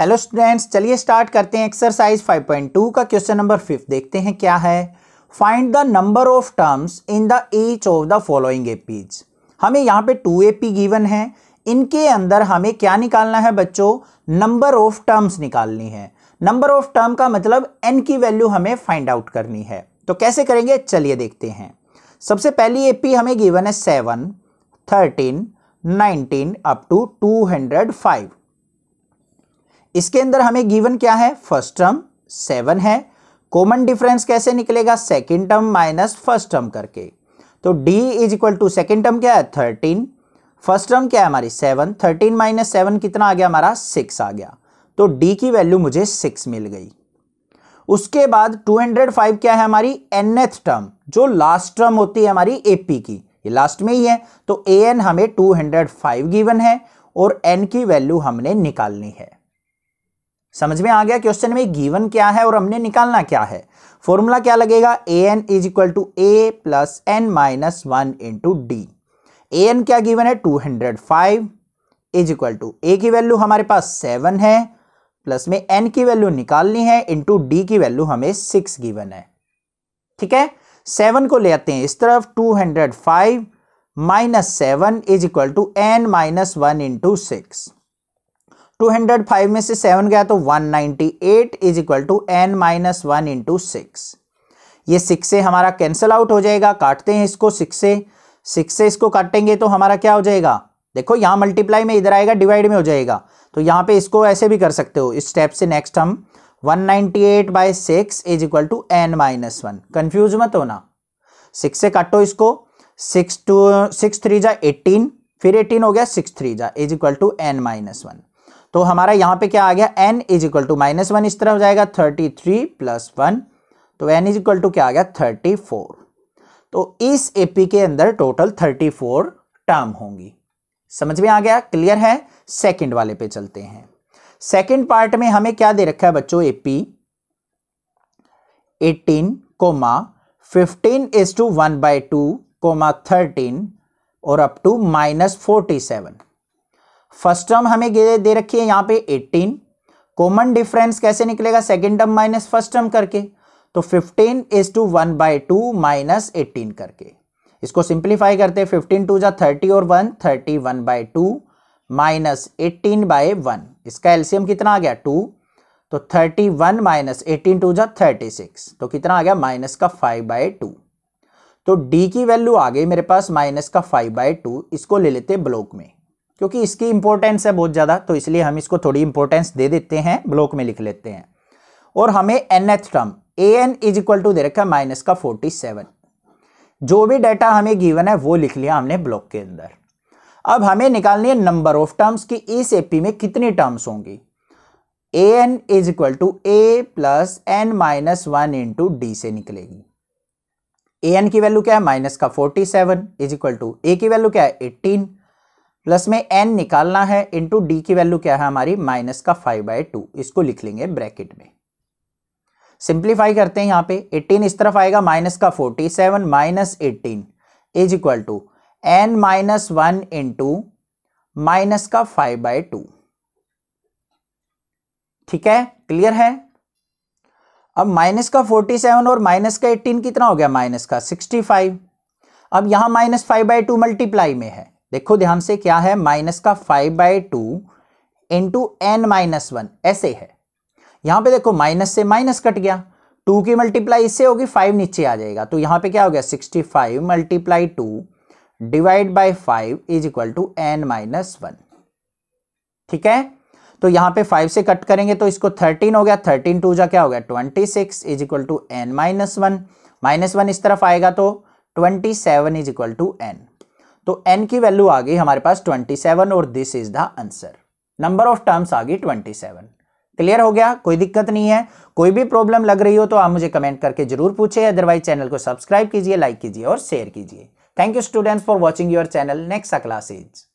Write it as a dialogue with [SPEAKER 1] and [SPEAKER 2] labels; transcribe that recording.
[SPEAKER 1] hello students चलिए start करते हैं एक्सरसाइज 5.2 का क्वेश्चन नंबर फिफ्थ देखते हैं क्या है find the number of terms in the each of the following APs हमें यहाँ पे टू ए पी गिवन है इनके अंदर हमें क्या निकालना है बच्चों नंबर ऑफ टर्म्स निकालनी है नंबर ऑफ टर्म का मतलब एन की वैल्यू हमें फाइंड आउट करनी है तो कैसे करेंगे चलिए देखते हैं सबसे पहली ए हमें गिवन है seven thirteen nineteen up to two hundred five इसके अंदर हमें गिवन क्या है फर्स्ट टर्म सेवन है कॉमन डिफरेंस कैसे निकलेगा second term minus first term करके तो d is equal to second term क्या है थर्टीन फर्स्ट टर्म क्या है हमारी सेवन थर्टीन माइनस सेवन कितना आ गया हमारा सिक्स आ गया तो डी की वैल्यू मुझे सिक्स मिल गई उसके बाद टू हंड्रेड फाइव क्या है हमारी एन एथ टर्म जो लास्ट टर्म होती है हमारी एपी की ये लास्ट में ही है तो ए एन हमें फाइव गिवन है और एन की वैल्यू हमने निकालनी है समझ में आ गया क्वेश्चन में गिवन क्या है और हमने निकालना क्या है फॉर्मूला क्या लगेगा a n is equal to a plus n minus one into d a n क्या गिवन है two hundred five is equal to a की वैल्यू हमारे पास सेवन है प्लस में एन की वैल्यू निकालनी है इंटू डी की वैल्यू हमें सिक्स गिवन है ठीक है सेवन को ले आते हैं इस तरफ two hundred five minus seven is equal to n minus one into six 205 में से 7 गया तो 198 ninety eight is equal to n minus one into six ये सिक्स से हमारा कैंसिल आउट हो जाएगा काटते हैं इसको सिक्स से सिक्स से इसको काटेंगे तो हमारा क्या हो जाएगा देखो यहाँ मल्टीप्लाई में इधर आएगा डिवाइड में हो जाएगा तो यहाँ पे इसको ऐसे भी कर सकते हो इस स्टेप से नेक्स्ट हम 198 ninety eight by six is equal to n minus one कन्फ्यूज मत होना सिक्स से काटो इसको सिक्स टू सिक्स थ्री जा एटीन फिर एटीन हो गया सिक्स थ्री जा is equal to n minus one तो हमारा यहाँ पे क्या आ गया n is equal to minus one इस हो जाएगा थर्टी थ्री प्लस वन तो एन इज इक्वल टू क्या आ गया थर्टी फोर तो इस एपी के अंदर टोटल थर्टी फोर टर्म होंगी समझ में आ गया क्लियर है सेकंड वाले पे चलते हैं सेकंड पार्ट में हमें क्या दे रखा है बच्चों AP eighteen comma fifteen is to one by two comma thirteen और up to minus forty seven first term हमें दे रखी है यहाँ पे एट्टीन कॉमन डिफरेंस कैसे निकलेगा second term minus first term करके तो fifteen is to one by two minus eighteen करके इसको सिंप्लीफाई करते हैं फिफ्टीन टू जा थर्टी और one thirty one by two minus eighteen by one इसका एल्सियम कितना आ गया टू तो thirty one minus eighteen two जा थर्टी सिक्स तो कितना आ गया माइनस का फाइव बाई टू तो डी की वैल्यू आ गई मेरे पास माइनस का फाइव बाय टू इसको ले लेते ब्लॉक में क्योंकि इसकी इंपॉर्टेंस है बहुत ज़्यादा तो इसलिए हम इसको थोड़ी इंपॉर्टेंस दे देते हैं ब्लॉक में लिख लेते हैं और हमें nth term a n is equal to दे रखा है माइनस का फोर्टी सेवन जो भी डाटा हमें गिवन है वो लिख लिया हमने ब्लॉक के अंदर अब हमें निकालनी है नंबर ऑफ टर्म्स की इस एपी में कितनी टर्म्स होंगी a n is equal to a plus n minus one into d से निकलेगी ए एन की वैल्यू क्या है माइनस का forty seven is equal to a की वैल्यू क्या है एट्टीन प्लस में एन निकालना है इंटू डी की वैल्यू क्या है हमारी माइनस का फाइव बाई टू इसको लिख लेंगे ब्रैकेट में सिंप्लीफाई करते हैं यहाँ पे 18 इस तरफ आएगा माइनस का 47 seven minus eighteen is equal to n minus one into minus का फाइव बाई टू ठीक है क्लियर है अब माइनस का 47 और माइनस का 18 कितना हो गया माइनस का 65 अब यहां minus five by two multiply में है देखो ध्यान से क्या है माइनस का five by two into n minus one ऐसे है यहां पे देखो माइनस से माइनस कट गया टू की मल्टीप्लाई इससे होगी फाइव नीचे आ जाएगा तो यहां पे क्या हो गया sixty five multiply two divide by five is equal to n minus one ठीक है तो यहां पे फाइव से कट करेंगे तो इसको थर्टीन हो गया थर्टीन टू जा क्या हो गया twenty six is equal to n minus one minus one इस तरफ आएगा तो twenty seven is equal to n तो एन की वैल्यू आ गई हमारे पास ट्वेंटी सेवन और this is the answer number of terms आ गई ट्वेंटी सेवन क्लियर हो गया कोई दिक्कत नहीं है कोई भी प्रॉब्लम लग रही हो तो आप मुझे कमेंट करके जरूर पूछे अदरवाइज चैनल को सब्सक्राइब कीजिए लाइक कीजिए और शेयर कीजिए thank you students for watching your channel next classes